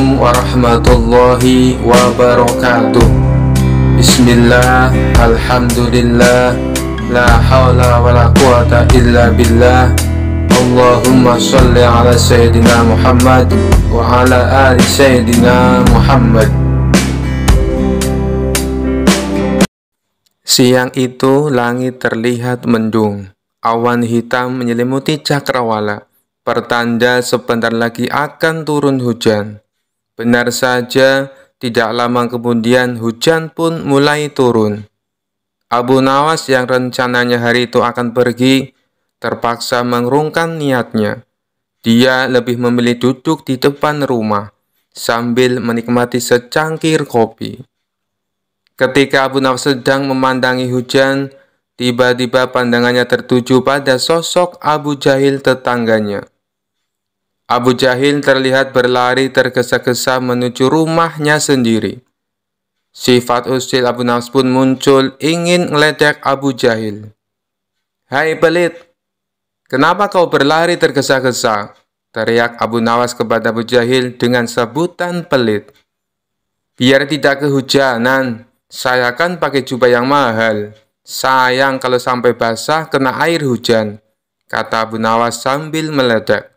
Assalamualaikum warahmatullahi wabarakatuh Bismillah, Alhamdulillah La hawla wa la quwata illa billah Allahumma salli ala Sayyidina Muhammad Wa ala ali Sayyidina Muhammad Siang itu langit terlihat mendung Awan hitam menyelimuti cakrawala pertanda sebentar lagi akan turun hujan. Benar saja, tidak lama kemudian hujan pun mulai turun. Abu Nawas yang rencananya hari itu akan pergi, terpaksa mengerungkan niatnya. Dia lebih memilih duduk di depan rumah, sambil menikmati secangkir kopi. Ketika Abu Nawas sedang memandangi hujan, tiba-tiba pandangannya tertuju pada sosok Abu Jahil tetangganya. Abu Jahil terlihat berlari tergesa-gesa menuju rumahnya sendiri. Sifat usil Abu Nafs pun muncul ingin ngeledek Abu Jahil. Hai pelit, kenapa kau berlari tergesa-gesa? Teriak Abu Nawas kepada Abu Jahil dengan sebutan pelit. Biar tidak kehujanan, saya kan pakai jubah yang mahal. Sayang kalau sampai basah kena air hujan, kata Abu Nawas sambil meledak.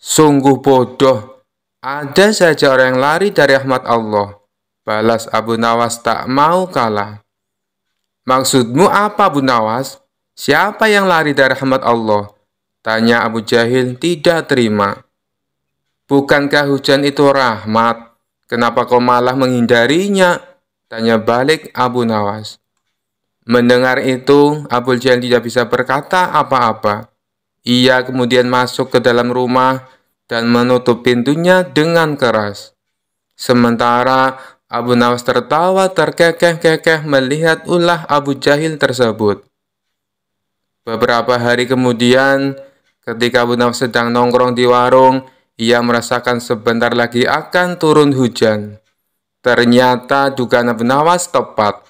Sungguh bodoh. Ada saja orang yang lari dari rahmat Allah. Balas Abu Nawas tak mau kalah. Maksudmu apa Abu Nawas? Siapa yang lari dari rahmat Allah? Tanya Abu Jahil tidak terima. Bukankah hujan itu rahmat? Kenapa kau malah menghindarinya? Tanya balik Abu Nawas. Mendengar itu, Abu Jahil tidak bisa berkata apa-apa. Ia kemudian masuk ke dalam rumah dan menutup pintunya dengan keras. Sementara Abu Nawas tertawa terkekeh-kekeh melihat ulah Abu Jahil tersebut. Beberapa hari kemudian, ketika Abu Nawas sedang nongkrong di warung, ia merasakan sebentar lagi akan turun hujan. Ternyata dugaan Abu Nawas tepat.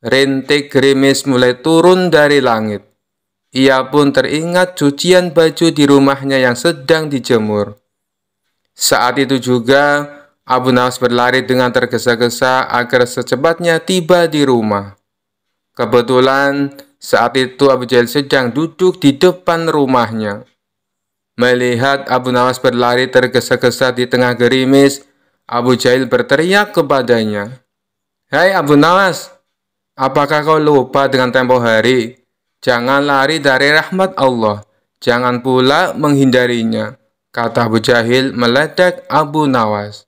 Rintik gerimis mulai turun dari langit. Ia pun teringat cucian baju di rumahnya yang sedang dijemur. Saat itu juga, Abu Nawas berlari dengan tergesa-gesa agar secepatnya tiba di rumah. Kebetulan, saat itu Abu Jahil sedang duduk di depan rumahnya. Melihat Abu Nawas berlari tergesa-gesa di tengah gerimis, Abu Jahil berteriak kepadanya, Hai hey Abu Nawas, apakah kau lupa dengan tempo hari? Jangan lari dari rahmat Allah, jangan pula menghindarinya, kata Abu Jahil meledak Abu Nawas.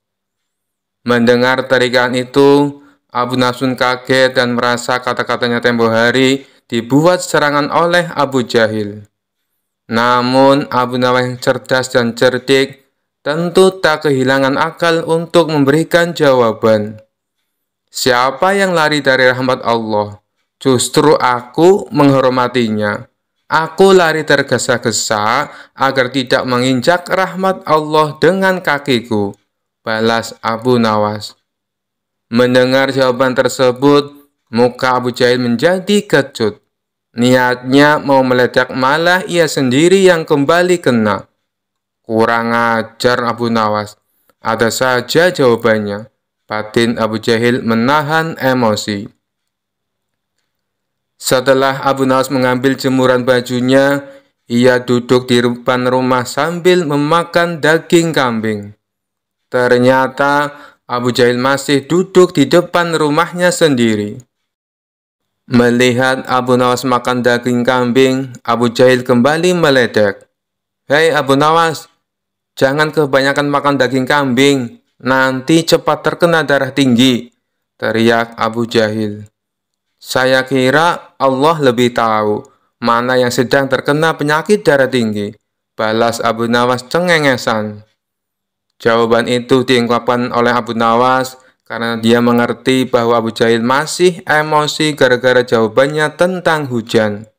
Mendengar terikan itu, Abu Nasun kaget dan merasa kata-katanya tempo hari dibuat serangan oleh Abu Jahil. Namun Abu Nawas yang cerdas dan cerdik tentu tak kehilangan akal untuk memberikan jawaban. Siapa yang lari dari rahmat Allah? Justru aku menghormatinya. Aku lari tergesa-gesa agar tidak menginjak rahmat Allah dengan kakiku. Balas Abu Nawas. Mendengar jawaban tersebut, muka Abu Jahil menjadi kecut. Niatnya mau meledak malah ia sendiri yang kembali kena. Kurang ajar Abu Nawas. Ada saja jawabannya. Patin Abu Jahil menahan emosi. Setelah Abu Nawas mengambil jemuran bajunya, ia duduk di depan rumah sambil memakan daging kambing. Ternyata Abu Jahil masih duduk di depan rumahnya sendiri. Melihat Abu Nawas makan daging kambing, Abu Jahil kembali meledek. Hei Abu Nawas, jangan kebanyakan makan daging kambing, nanti cepat terkena darah tinggi, teriak Abu Jahil. Saya kira Allah lebih tahu mana yang sedang terkena penyakit darah tinggi. Balas Abu Nawas cengengesan. Jawaban itu diungkapkan oleh Abu Nawas karena dia mengerti bahwa Abu Jahil masih emosi gara-gara jawabannya tentang hujan.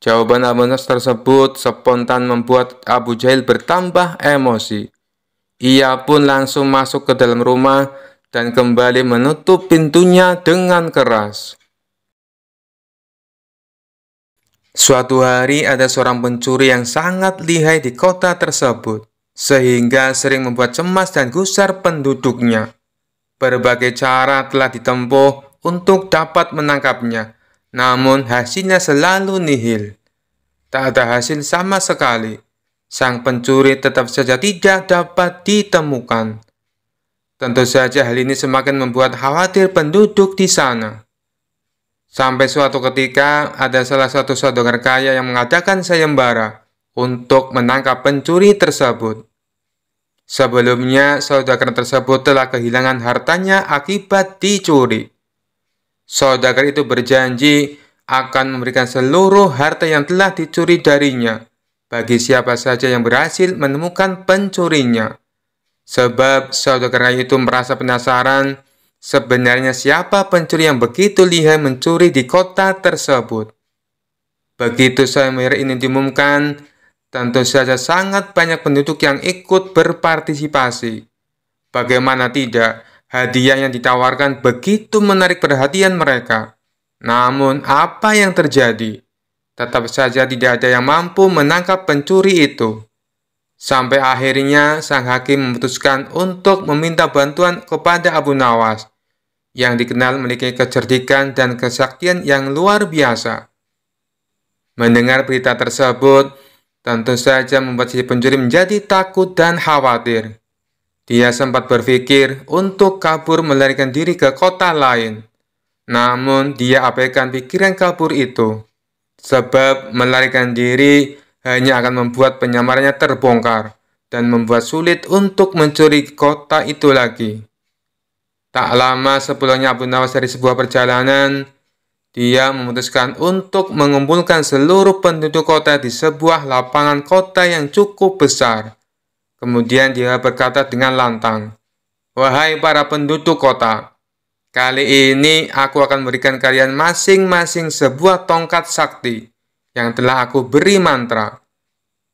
Jawaban Abu Nawas tersebut spontan membuat Abu Jahil bertambah emosi. Ia pun langsung masuk ke dalam rumah dan kembali menutup pintunya dengan keras. Suatu hari ada seorang pencuri yang sangat lihai di kota tersebut, sehingga sering membuat cemas dan gusar penduduknya. Berbagai cara telah ditempuh untuk dapat menangkapnya, namun hasilnya selalu nihil. Tak ada hasil sama sekali. Sang pencuri tetap saja tidak dapat ditemukan. Tentu saja hal ini semakin membuat khawatir penduduk di sana. Sampai suatu ketika ada salah satu saudagar kaya yang mengadakan sayembara untuk menangkap pencuri tersebut. Sebelumnya, saudagar tersebut telah kehilangan hartanya akibat dicuri. Saudagar itu berjanji akan memberikan seluruh harta yang telah dicuri darinya bagi siapa saja yang berhasil menemukan pencurinya. Sebab saudagar itu merasa penasaran Sebenarnya siapa pencuri yang begitu lihai mencuri di kota tersebut? Begitu Samir ini diumumkan, tentu saja sangat banyak penduduk yang ikut berpartisipasi. Bagaimana tidak, hadiah yang ditawarkan begitu menarik perhatian mereka. Namun apa yang terjadi? Tetap saja tidak ada yang mampu menangkap pencuri itu. Sampai akhirnya sang hakim memutuskan untuk meminta bantuan kepada Abu Nawas yang dikenal memiliki kecerdikan dan kesaktian yang luar biasa. Mendengar berita tersebut, tentu saja membuat si pencuri menjadi takut dan khawatir. Dia sempat berpikir untuk kabur melarikan diri ke kota lain. Namun, dia abaikan pikiran kabur itu. Sebab melarikan diri hanya akan membuat penyamarannya terbongkar dan membuat sulit untuk mencuri kota itu lagi. Tak lama sebelumnya Abu Nawas dari sebuah perjalanan, dia memutuskan untuk mengumpulkan seluruh penduduk kota di sebuah lapangan kota yang cukup besar. Kemudian dia berkata dengan lantang, Wahai para penduduk kota, kali ini aku akan memberikan kalian masing-masing sebuah tongkat sakti yang telah aku beri mantra.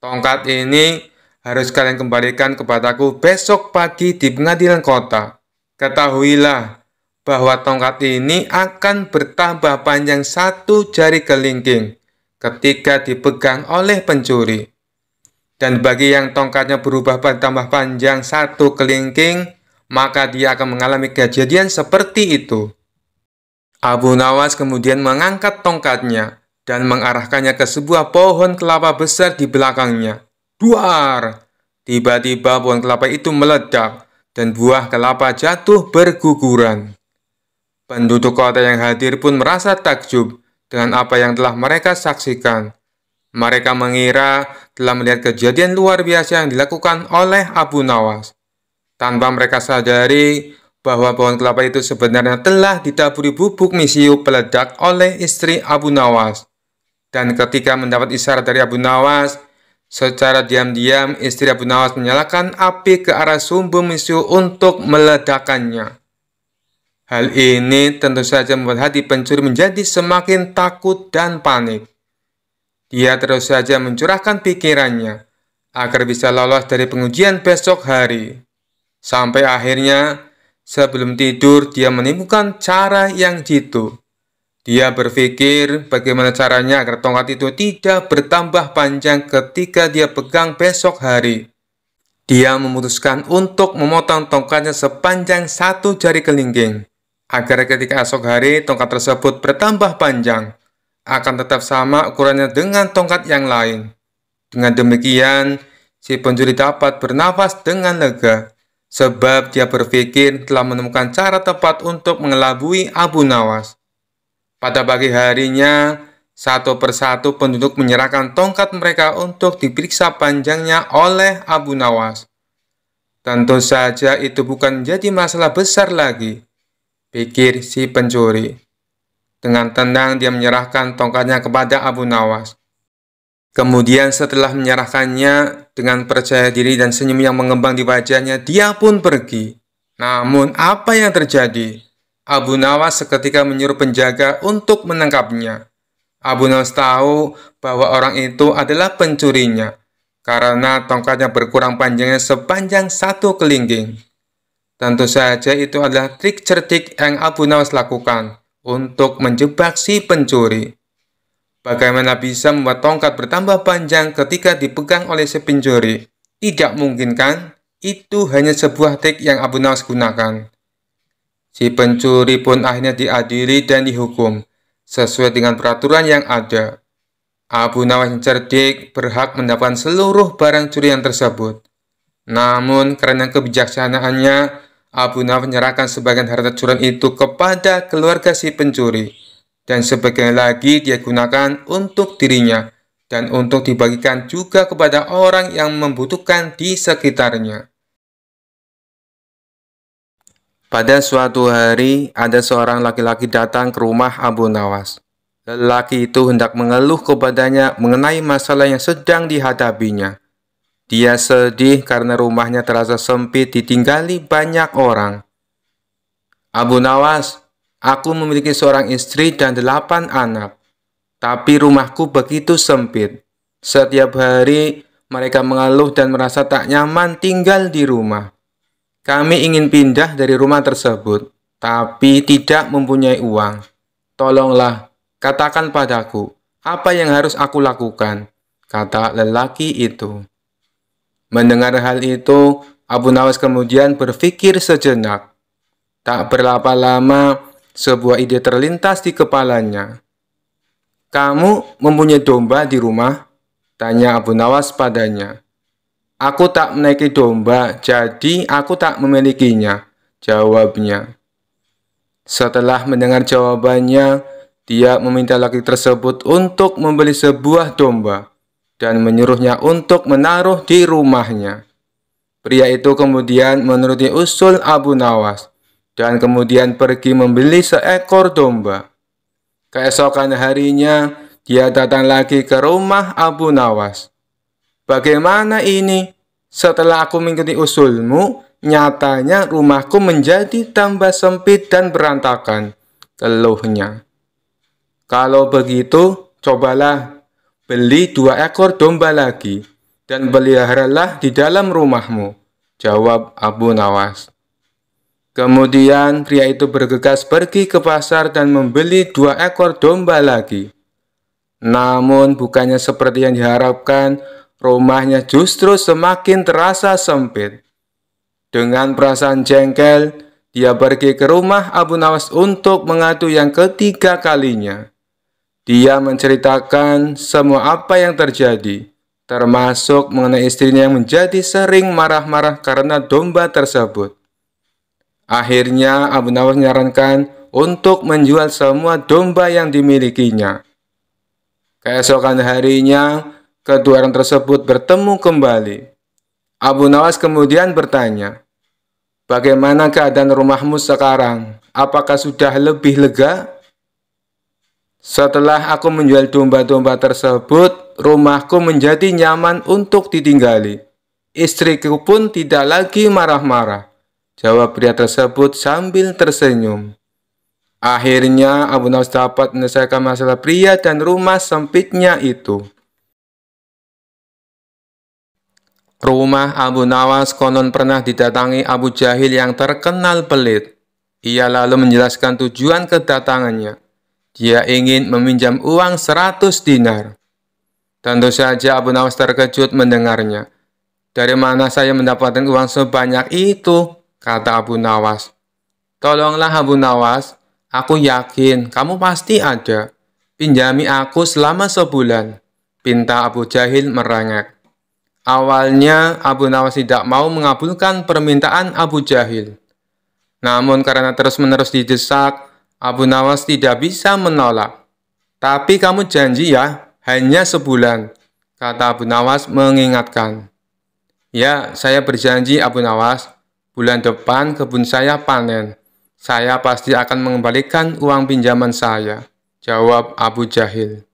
Tongkat ini harus kalian kembalikan kepadaku besok pagi di pengadilan kota. Ketahuilah bahwa tongkat ini akan bertambah panjang satu jari kelingking ketika dipegang oleh pencuri. Dan bagi yang tongkatnya berubah bertambah panjang satu kelingking, maka dia akan mengalami kejadian seperti itu. Abu Nawas kemudian mengangkat tongkatnya dan mengarahkannya ke sebuah pohon kelapa besar di belakangnya. Duar! Tiba-tiba pohon kelapa itu meledak dan buah kelapa jatuh berguguran. Penduduk kota yang hadir pun merasa takjub dengan apa yang telah mereka saksikan. Mereka mengira telah melihat kejadian luar biasa yang dilakukan oleh Abu Nawas. Tanpa mereka sadari bahwa pohon kelapa itu sebenarnya telah ditaburi bubuk misiu peledak oleh istri Abu Nawas. Dan ketika mendapat isyarat dari Abu Nawas, secara diam-diam istri Abu Nawas menyalakan api ke arah sumbu misu untuk meledakannya. Hal ini tentu saja membuat hati pencuri menjadi semakin takut dan panik. Dia terus saja mencurahkan pikirannya agar bisa lolos dari pengujian besok hari. Sampai akhirnya, sebelum tidur dia menemukan cara yang jitu. Dia berpikir bagaimana caranya agar tongkat itu tidak bertambah panjang ketika dia pegang besok hari. Dia memutuskan untuk memotong tongkatnya sepanjang satu jari kelingking, agar ketika esok hari tongkat tersebut bertambah panjang, akan tetap sama ukurannya dengan tongkat yang lain. Dengan demikian, si pencuri dapat bernafas dengan lega, sebab dia berpikir telah menemukan cara tepat untuk mengelabui Abu Nawas. Pada pagi harinya, satu persatu penduduk menyerahkan tongkat mereka untuk diperiksa panjangnya oleh Abu Nawas. Tentu saja itu bukan jadi masalah besar lagi, pikir si pencuri. Dengan tenang dia menyerahkan tongkatnya kepada Abu Nawas. Kemudian setelah menyerahkannya dengan percaya diri dan senyum yang mengembang di wajahnya, dia pun pergi. Namun apa yang terjadi? Abu Nawas seketika menyuruh penjaga untuk menangkapnya. Abu Nawas tahu bahwa orang itu adalah pencurinya karena tongkatnya berkurang panjangnya sepanjang satu kelingking. Tentu saja itu adalah trik cerdik yang Abu Nawas lakukan untuk menjebak si pencuri. Bagaimana bisa membuat tongkat bertambah panjang ketika dipegang oleh si pencuri? Tidak mungkin kan? Itu hanya sebuah trik yang Abu Nawas gunakan. Si pencuri pun akhirnya diadili dan dihukum sesuai dengan peraturan yang ada. Abu Nawas yang cerdik berhak mendapatkan seluruh barang curian tersebut. Namun karena kebijaksanaannya, Abu Nawas menyerahkan sebagian harta curian itu kepada keluarga si pencuri. Dan sebagian lagi dia gunakan untuk dirinya dan untuk dibagikan juga kepada orang yang membutuhkan di sekitarnya. Pada suatu hari, ada seorang laki-laki datang ke rumah Abu Nawas. Lelaki itu hendak mengeluh kepadanya mengenai masalah yang sedang dihadapinya. Dia sedih karena rumahnya terasa sempit ditinggali banyak orang. Abu Nawas, aku memiliki seorang istri dan delapan anak. Tapi rumahku begitu sempit. Setiap hari mereka mengeluh dan merasa tak nyaman tinggal di rumah. Kami ingin pindah dari rumah tersebut, tapi tidak mempunyai uang. Tolonglah, katakan padaku, apa yang harus aku lakukan? Kata lelaki itu. Mendengar hal itu, Abu Nawas kemudian berpikir sejenak. Tak berapa lama, sebuah ide terlintas di kepalanya. Kamu mempunyai domba di rumah? Tanya Abu Nawas padanya. Aku tak menaiki domba, jadi aku tak memilikinya, jawabnya. Setelah mendengar jawabannya, dia meminta laki tersebut untuk membeli sebuah domba dan menyuruhnya untuk menaruh di rumahnya. Pria itu kemudian menuruti usul Abu Nawas dan kemudian pergi membeli seekor domba. Keesokan harinya, dia datang lagi ke rumah Abu Nawas Bagaimana ini? Setelah aku mengikuti usulmu, nyatanya rumahku menjadi tambah sempit dan berantakan. Keluhnya. Kalau begitu, cobalah beli dua ekor domba lagi dan peliharalah di dalam rumahmu. Jawab Abu Nawas. Kemudian pria itu bergegas pergi ke pasar dan membeli dua ekor domba lagi. Namun bukannya seperti yang diharapkan, rumahnya justru semakin terasa sempit. Dengan perasaan jengkel, dia pergi ke rumah Abu Nawas untuk mengadu yang ketiga kalinya. Dia menceritakan semua apa yang terjadi, termasuk mengenai istrinya yang menjadi sering marah-marah karena domba tersebut. Akhirnya Abu Nawas menyarankan untuk menjual semua domba yang dimilikinya. Keesokan harinya, Kedua orang tersebut bertemu kembali. Abu Nawas kemudian bertanya, Bagaimana keadaan rumahmu sekarang? Apakah sudah lebih lega? Setelah aku menjual domba-domba tersebut, rumahku menjadi nyaman untuk ditinggali. Istriku pun tidak lagi marah-marah. Jawab pria tersebut sambil tersenyum. Akhirnya Abu Nawas dapat menyelesaikan masalah pria dan rumah sempitnya itu. Rumah Abu Nawas konon pernah didatangi Abu Jahil yang terkenal pelit. Ia lalu menjelaskan tujuan kedatangannya. Dia ingin meminjam uang 100 dinar. Tentu saja Abu Nawas terkejut mendengarnya. Dari mana saya mendapatkan uang sebanyak itu? kata Abu Nawas. Tolonglah Abu Nawas, aku yakin kamu pasti ada. Pinjami aku selama sebulan, pinta Abu Jahil merengek. Awalnya Abu Nawas tidak mau mengabulkan permintaan Abu Jahil. Namun karena terus-menerus didesak, Abu Nawas tidak bisa menolak. Tapi kamu janji ya, hanya sebulan, kata Abu Nawas mengingatkan. Ya, saya berjanji Abu Nawas, bulan depan kebun saya panen. Saya pasti akan mengembalikan uang pinjaman saya, jawab Abu Jahil.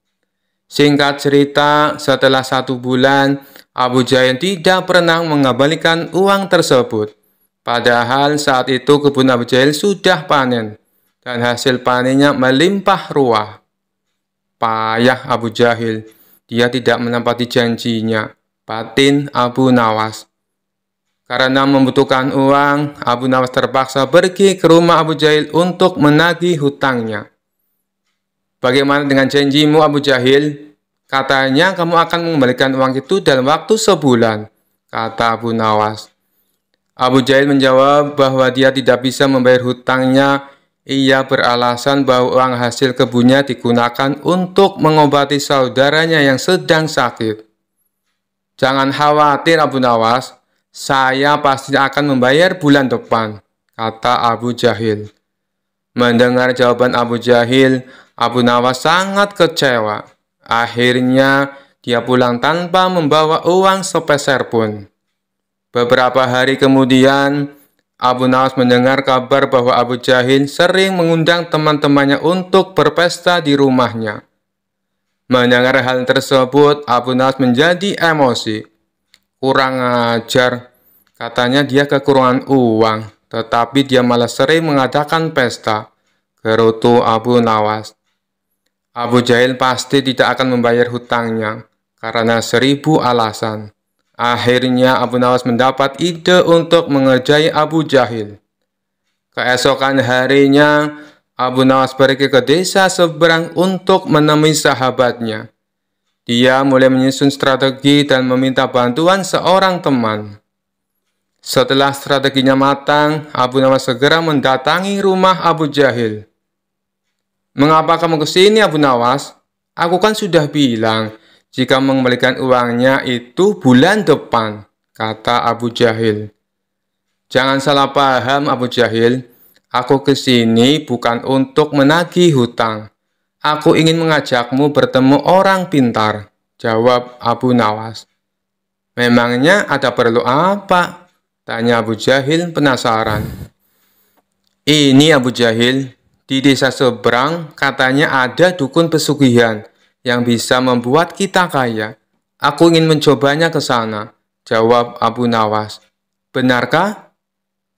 Singkat cerita, setelah satu bulan, Abu Jain tidak pernah mengembalikan uang tersebut. Padahal saat itu kebun Abu Jahil sudah panen dan hasil panennya melimpah ruah. Payah Abu Jahil, dia tidak menempati janjinya. Batin Abu Nawas. Karena membutuhkan uang, Abu Nawas terpaksa pergi ke rumah Abu Jahil untuk menagih hutangnya. Bagaimana dengan janjimu Abu Jahil? Katanya kamu akan mengembalikan uang itu dalam waktu sebulan, kata Abu Nawas. Abu Jahil menjawab bahwa dia tidak bisa membayar hutangnya. Ia beralasan bahwa uang hasil kebunnya digunakan untuk mengobati saudaranya yang sedang sakit. Jangan khawatir Abu Nawas, saya pasti akan membayar bulan depan, kata Abu Jahil. Mendengar jawaban Abu Jahil, Abu Nawas sangat kecewa. Akhirnya, dia pulang tanpa membawa uang sepeser pun. Beberapa hari kemudian, Abu Nawas mendengar kabar bahwa Abu Jahin sering mengundang teman-temannya untuk berpesta di rumahnya. Mendengar hal tersebut, Abu Nawas menjadi emosi. Kurang ajar, katanya dia kekurangan uang, tetapi dia malah sering mengadakan pesta. Gerutu Abu Nawas. Abu Jahil pasti tidak akan membayar hutangnya karena seribu alasan. Akhirnya Abu Nawas mendapat ide untuk mengerjai Abu Jahil. Keesokan harinya, Abu Nawas pergi ke desa seberang untuk menemui sahabatnya. Dia mulai menyusun strategi dan meminta bantuan seorang teman. Setelah strateginya matang, Abu Nawas segera mendatangi rumah Abu Jahil. Mengapa kamu ke sini, Abu Nawas? Aku kan sudah bilang, jika mengembalikan uangnya itu bulan depan, kata Abu Jahil. Jangan salah paham, Abu Jahil. Aku ke sini bukan untuk menagih hutang. Aku ingin mengajakmu bertemu orang pintar, jawab Abu Nawas. Memangnya ada perlu apa? Tanya Abu Jahil penasaran. Ini Abu Jahil, di desa seberang katanya ada dukun pesugihan yang bisa membuat kita kaya. Aku ingin mencobanya ke sana, jawab Abu Nawas. Benarkah?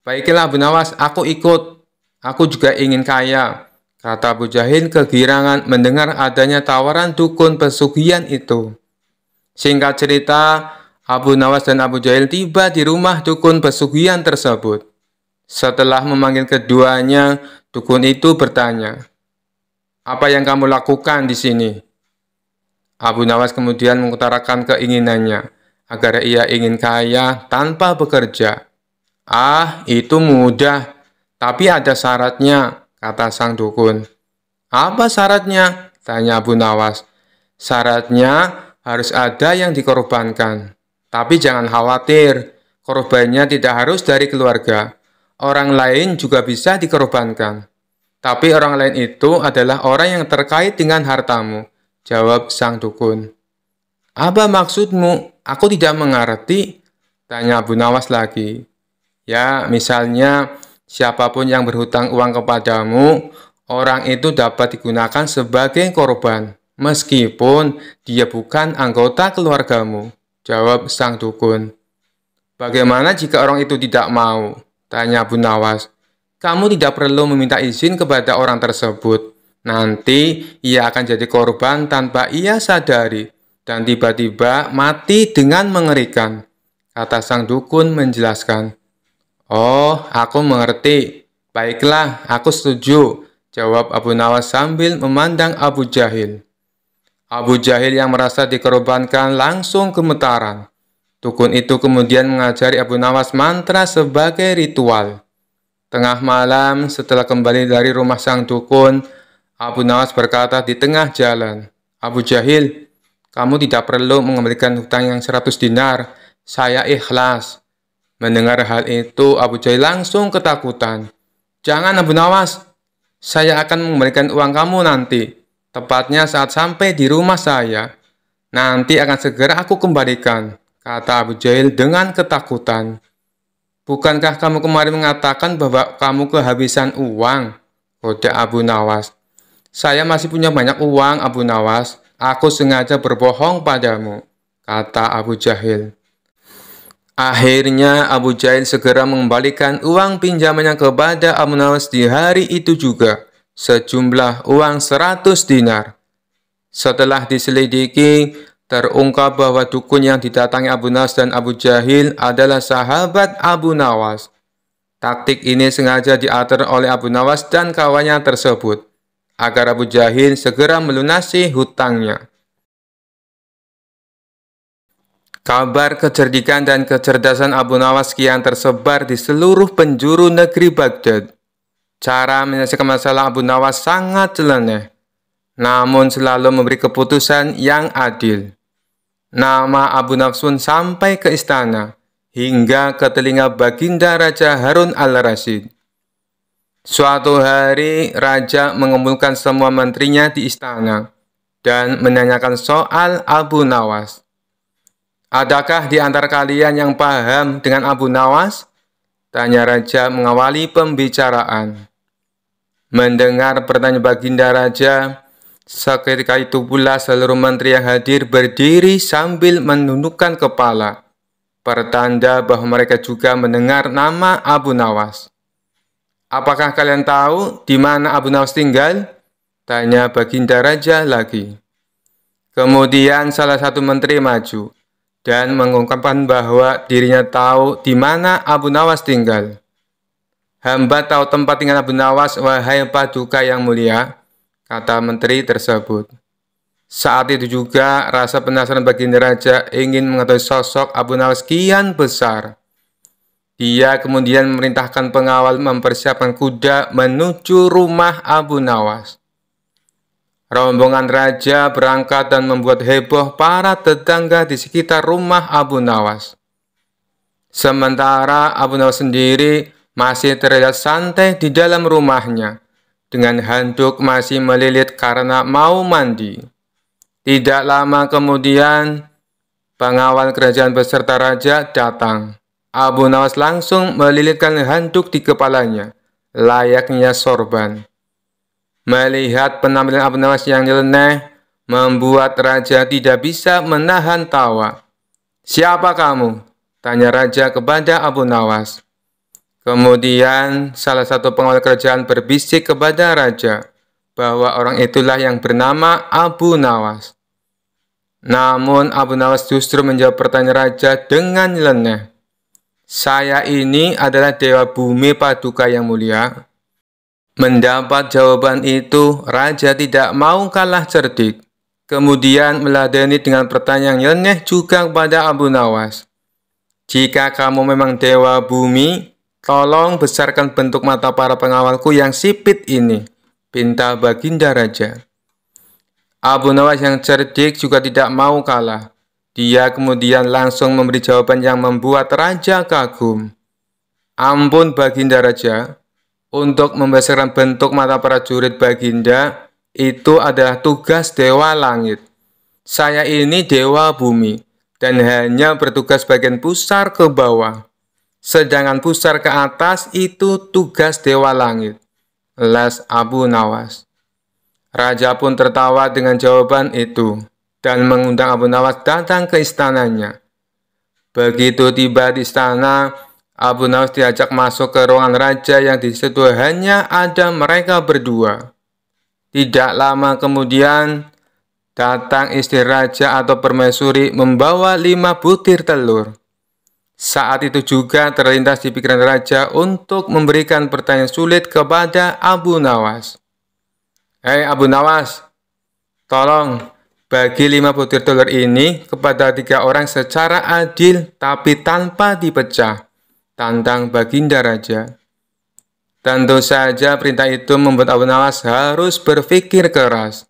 Baiklah Abu Nawas, aku ikut. Aku juga ingin kaya, kata Abu Jahin kegirangan mendengar adanya tawaran dukun pesugihan itu. Singkat cerita, Abu Nawas dan Abu Jahil tiba di rumah dukun pesugihan tersebut. Setelah memanggil keduanya, Dukun itu bertanya, apa yang kamu lakukan di sini? Abu Nawas kemudian mengutarakan keinginannya agar ia ingin kaya tanpa bekerja. Ah, itu mudah, tapi ada syaratnya, kata sang dukun. Apa syaratnya? Tanya Abu Nawas. Syaratnya harus ada yang dikorbankan. Tapi jangan khawatir, korbannya tidak harus dari keluarga orang lain juga bisa dikorbankan. Tapi orang lain itu adalah orang yang terkait dengan hartamu, jawab sang dukun. Apa maksudmu? Aku tidak mengerti, tanya Abu Nawas lagi. Ya, misalnya siapapun yang berhutang uang kepadamu, orang itu dapat digunakan sebagai korban, meskipun dia bukan anggota keluargamu, jawab sang dukun. Bagaimana jika orang itu tidak mau? Tanya Abu Nawas, kamu tidak perlu meminta izin kepada orang tersebut. Nanti ia akan jadi korban tanpa ia sadari dan tiba-tiba mati dengan mengerikan. Kata sang dukun menjelaskan. Oh, aku mengerti. Baiklah, aku setuju. Jawab Abu Nawas sambil memandang Abu Jahil. Abu Jahil yang merasa dikorbankan langsung gemetaran. Dukun itu kemudian mengajari Abu Nawas mantra sebagai ritual. Tengah malam, setelah kembali dari rumah sang dukun, Abu Nawas berkata di tengah jalan, Abu Jahil, kamu tidak perlu mengembalikan hutang yang 100 dinar, saya ikhlas. Mendengar hal itu, Abu Jahil langsung ketakutan. Jangan Abu Nawas, saya akan mengembalikan uang kamu nanti, tepatnya saat sampai di rumah saya. Nanti akan segera aku kembalikan, Kata Abu Jahil dengan ketakutan. Bukankah kamu kemarin mengatakan bahwa kamu kehabisan uang? Kode Abu Nawas. Saya masih punya banyak uang, Abu Nawas. Aku sengaja berbohong padamu, kata Abu Jahil. Akhirnya Abu Jahil segera mengembalikan uang pinjamannya kepada Abu Nawas di hari itu juga, sejumlah uang 100 dinar. Setelah diselidiki, terungkap bahwa dukun yang didatangi Abu Nas dan Abu Jahil adalah sahabat Abu Nawas. Taktik ini sengaja diatur oleh Abu Nawas dan kawannya tersebut, agar Abu Jahil segera melunasi hutangnya. Kabar kecerdikan dan kecerdasan Abu Nawas kian tersebar di seluruh penjuru negeri Baghdad. Cara menyelesaikan masalah Abu Nawas sangat celaneh, namun selalu memberi keputusan yang adil. Nama Abu Nafsun sampai ke istana, hingga ke telinga baginda Raja Harun al Rashid. Suatu hari, Raja mengumpulkan semua menterinya di istana dan menanyakan soal Abu Nawas. Adakah di antara kalian yang paham dengan Abu Nawas? Tanya Raja mengawali pembicaraan. Mendengar pertanyaan Baginda Raja, Seketika itu pula seluruh menteri yang hadir berdiri sambil menundukkan kepala. Pertanda bahwa mereka juga mendengar nama Abu Nawas. Apakah kalian tahu di mana Abu Nawas tinggal? Tanya Baginda Raja lagi. Kemudian salah satu menteri maju dan mengungkapkan bahwa dirinya tahu di mana Abu Nawas tinggal. Hamba tahu tempat tinggal Abu Nawas, wahai paduka yang mulia, kata menteri tersebut. Saat itu juga rasa penasaran bagi Raja ingin mengetahui sosok Abu Nawas kian besar. Dia kemudian memerintahkan pengawal mempersiapkan kuda menuju rumah Abu Nawas. Rombongan raja berangkat dan membuat heboh para tetangga di sekitar rumah Abu Nawas. Sementara Abu Nawas sendiri masih terlihat santai di dalam rumahnya dengan handuk masih melilit karena mau mandi. Tidak lama kemudian, pengawal kerajaan beserta raja datang. Abu Nawas langsung melilitkan handuk di kepalanya, layaknya sorban. Melihat penampilan Abu Nawas yang nyeleneh, membuat raja tidak bisa menahan tawa. Siapa kamu? Tanya raja kepada Abu Nawas. Kemudian salah satu pengawal kerajaan berbisik kepada raja bahwa orang itulah yang bernama Abu Nawas. Namun Abu Nawas justru menjawab pertanyaan raja dengan leneh. Saya ini adalah dewa bumi paduka yang mulia. Mendapat jawaban itu, raja tidak mau kalah cerdik. Kemudian meladeni dengan pertanyaan leneh juga kepada Abu Nawas. Jika kamu memang dewa bumi, Tolong besarkan bentuk mata para pengawalku yang sipit ini, pinta Baginda Raja. Abu Nawas yang cerdik juga tidak mau kalah. Dia kemudian langsung memberi jawaban yang membuat Raja kagum. Ampun Baginda Raja, untuk membesarkan bentuk mata para jurid Baginda, itu adalah tugas Dewa Langit. Saya ini Dewa Bumi, dan hanya bertugas bagian pusar ke bawah. Sedangkan pusar ke atas itu tugas Dewa Langit. Les Abu Nawas. Raja pun tertawa dengan jawaban itu dan mengundang Abu Nawas datang ke istananya. Begitu tiba di istana, Abu Nawas diajak masuk ke ruangan raja yang di situ hanya ada mereka berdua. Tidak lama kemudian, datang istri raja atau permaisuri membawa lima butir telur. Saat itu juga terlintas di pikiran raja untuk memberikan pertanyaan sulit kepada Abu Nawas. Hei Abu Nawas, tolong bagi lima butir telur ini kepada tiga orang secara adil tapi tanpa dipecah. Tantang baginda raja. Tentu saja perintah itu membuat Abu Nawas harus berpikir keras.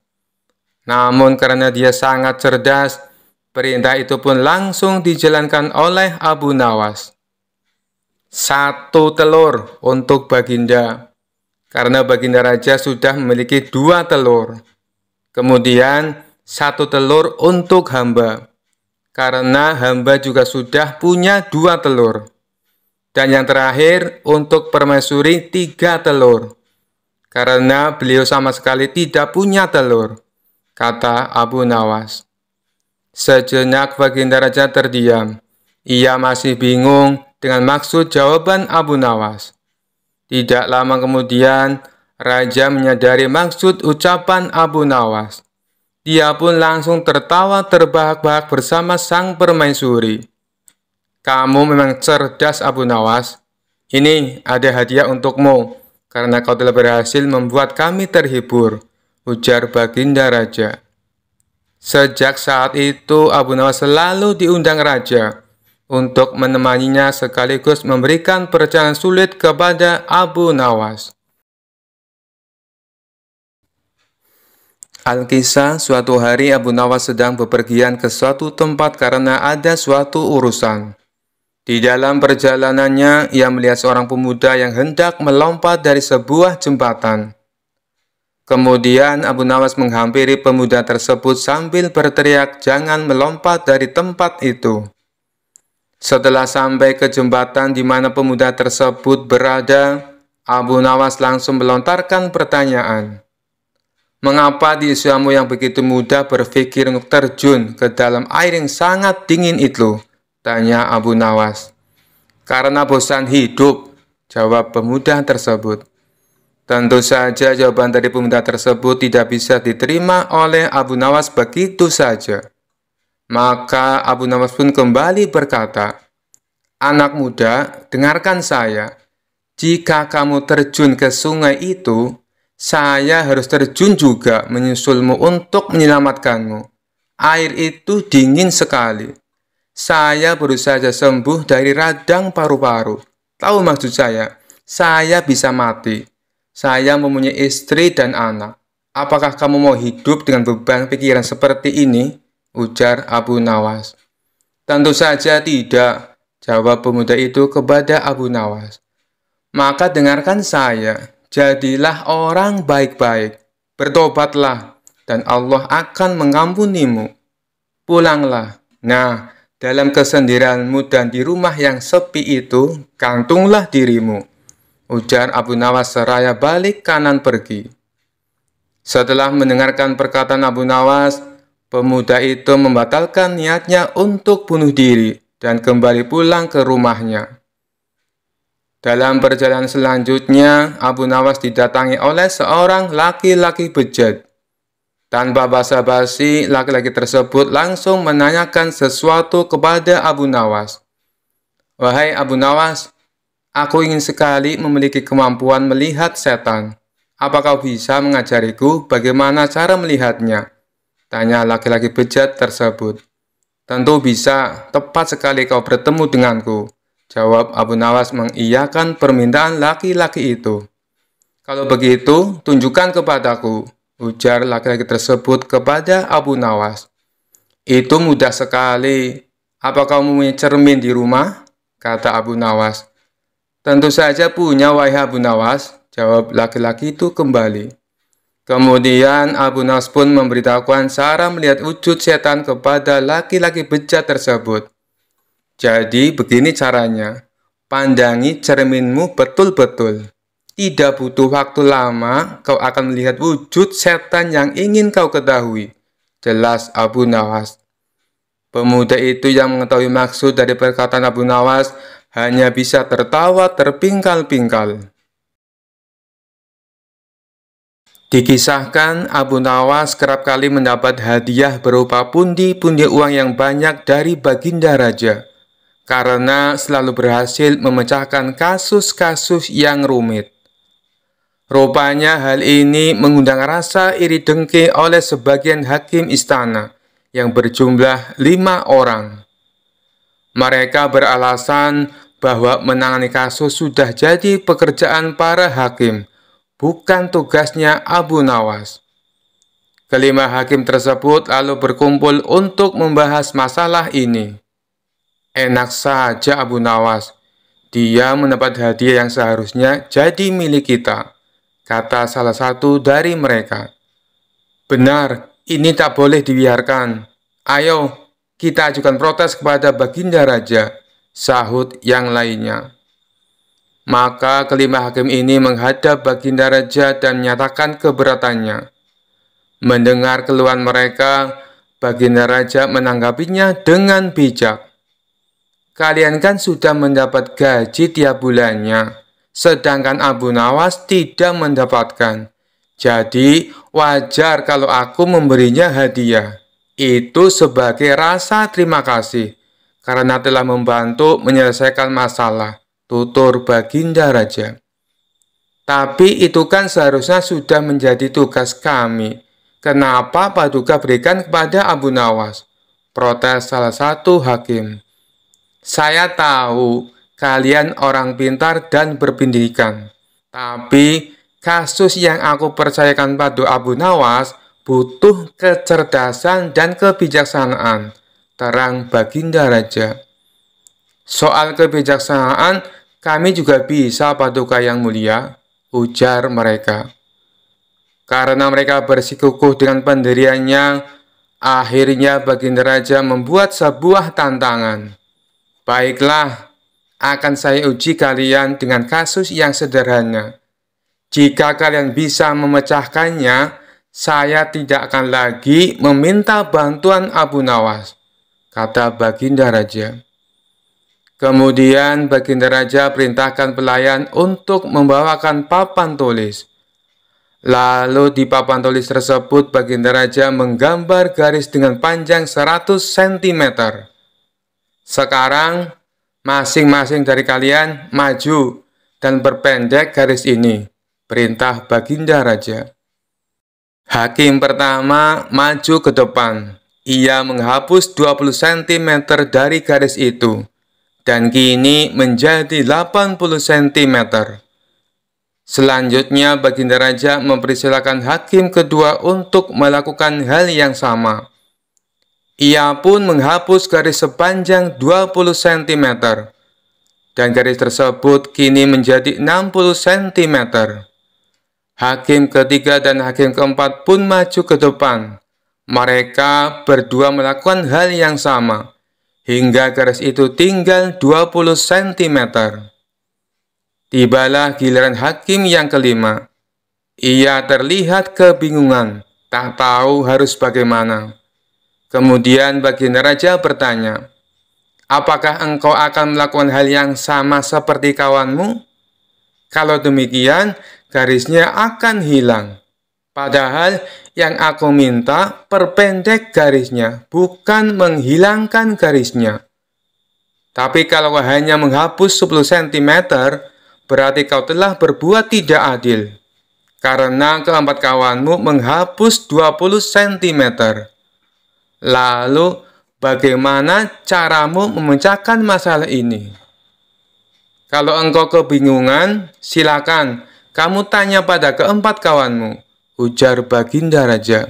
Namun karena dia sangat cerdas, Perintah itu pun langsung dijalankan oleh Abu Nawas. Satu telur untuk Baginda, karena Baginda Raja sudah memiliki dua telur. Kemudian satu telur untuk hamba, karena hamba juga sudah punya dua telur. Dan yang terakhir untuk permaisuri tiga telur, karena beliau sama sekali tidak punya telur, kata Abu Nawas. Sejenak baginda raja terdiam. Ia masih bingung dengan maksud jawaban Abu Nawas. Tidak lama kemudian, Raja menyadari maksud ucapan Abu Nawas. Dia pun langsung tertawa terbahak-bahak bersama sang permaisuri. Kamu memang cerdas Abu Nawas. Ini ada hadiah untukmu, karena kau telah berhasil membuat kami terhibur, ujar Baginda Raja. Sejak saat itu, Abu Nawas selalu diundang raja untuk menemaninya sekaligus memberikan perjalanan sulit kepada Abu Nawas. Alkisah, suatu hari Abu Nawas sedang bepergian ke suatu tempat karena ada suatu urusan. Di dalam perjalanannya, ia melihat seorang pemuda yang hendak melompat dari sebuah jembatan. Kemudian Abu Nawas menghampiri pemuda tersebut sambil berteriak, "Jangan melompat dari tempat itu." Setelah sampai ke jembatan di mana pemuda tersebut berada, Abu Nawas langsung melontarkan pertanyaan. Mengapa di usiamu yang begitu muda berpikir untuk terjun ke dalam air yang sangat dingin itu? Tanya Abu Nawas. Karena bosan hidup, jawab pemuda tersebut. Tentu saja jawaban dari pemuda tersebut tidak bisa diterima oleh Abu Nawas begitu saja. Maka Abu Nawas pun kembali berkata, Anak muda, dengarkan saya. Jika kamu terjun ke sungai itu, saya harus terjun juga menyusulmu untuk menyelamatkanmu. Air itu dingin sekali. Saya baru saja sembuh dari radang paru-paru. Tahu maksud saya? Saya bisa mati. Saya mempunyai istri dan anak. Apakah kamu mau hidup dengan beban pikiran seperti ini? Ujar Abu Nawas. Tentu saja tidak, jawab pemuda itu kepada Abu Nawas. Maka dengarkan saya, jadilah orang baik-baik, bertobatlah, dan Allah akan mengampunimu. Pulanglah. Nah, dalam kesendirianmu dan di rumah yang sepi itu, kantunglah dirimu. Ujar Abu Nawas seraya balik kanan pergi. Setelah mendengarkan perkataan Abu Nawas, pemuda itu membatalkan niatnya untuk bunuh diri dan kembali pulang ke rumahnya. Dalam perjalanan selanjutnya, Abu Nawas didatangi oleh seorang laki-laki bejat. Tanpa basa-basi, laki-laki tersebut langsung menanyakan sesuatu kepada Abu Nawas. Wahai Abu Nawas, Aku ingin sekali memiliki kemampuan melihat setan. Apa kau bisa mengajariku bagaimana cara melihatnya? Tanya laki-laki bejat tersebut. Tentu bisa, tepat sekali kau bertemu denganku. Jawab Abu Nawas mengiyakan permintaan laki-laki itu. Kalau begitu, tunjukkan kepadaku, ujar laki-laki tersebut kepada Abu Nawas. Itu mudah sekali. Apa kau mempunyai cermin di rumah? Kata Abu Nawas. Tentu saja punya wahai Abu Nawas, jawab laki-laki itu kembali. Kemudian Abu Nawas pun memberitahukan cara melihat wujud setan kepada laki-laki bejat tersebut. Jadi begini caranya, pandangi cerminmu betul-betul. Tidak butuh waktu lama, kau akan melihat wujud setan yang ingin kau ketahui. Jelas Abu Nawas. Pemuda itu yang mengetahui maksud dari perkataan Abu Nawas hanya bisa tertawa terpingkal-pingkal. Dikisahkan Abu Nawas kerap kali mendapat hadiah berupa pundi-pundi uang yang banyak dari baginda raja karena selalu berhasil memecahkan kasus-kasus yang rumit. Rupanya hal ini mengundang rasa iri dengki oleh sebagian hakim istana yang berjumlah lima orang. Mereka beralasan bahwa menangani kasus sudah jadi pekerjaan para hakim, bukan tugasnya Abu Nawas. Kelima hakim tersebut lalu berkumpul untuk membahas masalah ini. Enak saja Abu Nawas, dia mendapat hadiah yang seharusnya jadi milik kita, kata salah satu dari mereka. Benar, ini tak boleh dibiarkan. Ayo, kita ajukan protes kepada Baginda Raja, sahut yang lainnya. Maka kelima hakim ini menghadap Baginda Raja dan menyatakan keberatannya. Mendengar keluhan mereka, Baginda Raja menanggapinya dengan bijak. Kalian kan sudah mendapat gaji tiap bulannya, sedangkan Abu Nawas tidak mendapatkan. Jadi, wajar kalau aku memberinya hadiah itu sebagai rasa terima kasih karena telah membantu menyelesaikan masalah, tutur Baginda Raja. Tapi itu kan seharusnya sudah menjadi tugas kami. Kenapa Paduka berikan kepada Abu Nawas? Protes salah satu hakim. Saya tahu kalian orang pintar dan berpendidikan. Tapi kasus yang aku percayakan pada Abu Nawas butuh kecerdasan dan kebijaksanaan, terang Baginda Raja. Soal kebijaksanaan, kami juga bisa paduka yang mulia, ujar mereka. Karena mereka bersikukuh dengan pendiriannya, akhirnya Baginda Raja membuat sebuah tantangan. Baiklah, akan saya uji kalian dengan kasus yang sederhana. Jika kalian bisa memecahkannya, saya tidak akan lagi meminta bantuan Abu Nawas, kata Baginda Raja. Kemudian Baginda Raja perintahkan pelayan untuk membawakan papan tulis. Lalu di papan tulis tersebut Baginda Raja menggambar garis dengan panjang 100 cm. Sekarang masing-masing dari kalian maju dan berpendek garis ini. Perintah Baginda Raja. Hakim pertama maju ke depan. Ia menghapus 20 cm dari garis itu dan kini menjadi 80 cm. Selanjutnya Baginda Raja mempersilakan hakim kedua untuk melakukan hal yang sama. Ia pun menghapus garis sepanjang 20 cm dan garis tersebut kini menjadi 60 cm. Hakim ketiga dan hakim keempat pun maju ke depan. Mereka berdua melakukan hal yang sama, hingga garis itu tinggal 20 cm. Tibalah giliran hakim yang kelima. Ia terlihat kebingungan, tak tahu harus bagaimana. Kemudian baginda raja bertanya, Apakah engkau akan melakukan hal yang sama seperti kawanmu? Kalau demikian, garisnya akan hilang. Padahal yang aku minta perpendek garisnya, bukan menghilangkan garisnya. Tapi kalau hanya menghapus 10 cm, berarti kau telah berbuat tidak adil. Karena keempat kawanmu menghapus 20 cm. Lalu, bagaimana caramu memecahkan masalah ini? Kalau engkau kebingungan, silakan kamu tanya pada keempat kawanmu, ujar Baginda Raja.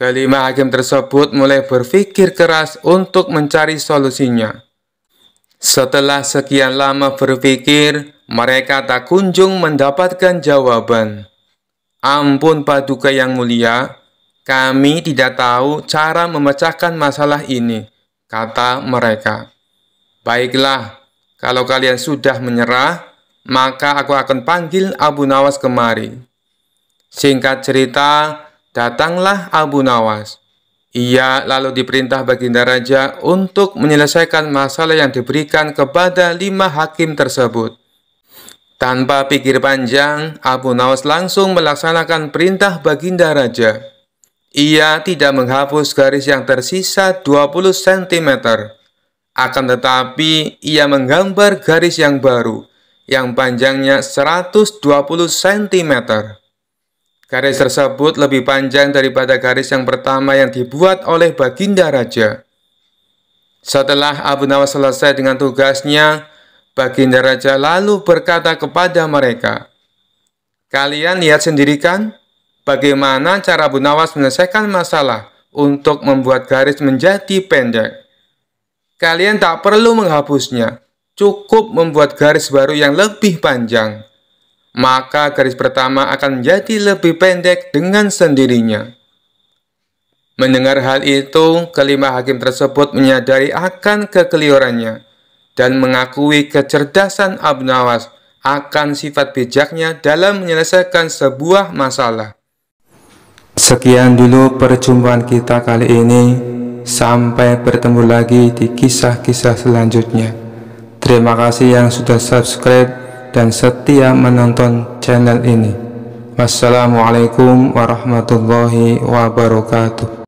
Kelima hakim tersebut mulai berpikir keras untuk mencari solusinya. Setelah sekian lama berpikir, mereka tak kunjung mendapatkan jawaban. Ampun Paduka yang mulia, kami tidak tahu cara memecahkan masalah ini, kata mereka. Baiklah, kalau kalian sudah menyerah, maka aku akan panggil Abu Nawas kemari. Singkat cerita, datanglah Abu Nawas. Ia lalu diperintah Baginda Raja untuk menyelesaikan masalah yang diberikan kepada lima hakim tersebut. Tanpa pikir panjang, Abu Nawas langsung melaksanakan perintah Baginda Raja. Ia tidak menghapus garis yang tersisa 20 cm. Akan tetapi, ia menggambar garis yang baru, yang panjangnya 120 cm. Garis tersebut lebih panjang daripada garis yang pertama yang dibuat oleh Baginda Raja. Setelah Abu Nawas selesai dengan tugasnya, Baginda Raja lalu berkata kepada mereka, Kalian lihat sendiri kan bagaimana cara Abu Nawas menyelesaikan masalah untuk membuat garis menjadi pendek. Kalian tak perlu menghapusnya, cukup membuat garis baru yang lebih panjang. Maka garis pertama akan menjadi lebih pendek dengan sendirinya. Mendengar hal itu, kelima hakim tersebut menyadari akan kekeliruannya dan mengakui kecerdasan Abu Nawas akan sifat bijaknya dalam menyelesaikan sebuah masalah. Sekian dulu perjumpaan kita kali ini. Sampai bertemu lagi di kisah-kisah selanjutnya. Terima kasih yang sudah subscribe dan setia menonton channel ini. Wassalamualaikum warahmatullahi wabarakatuh.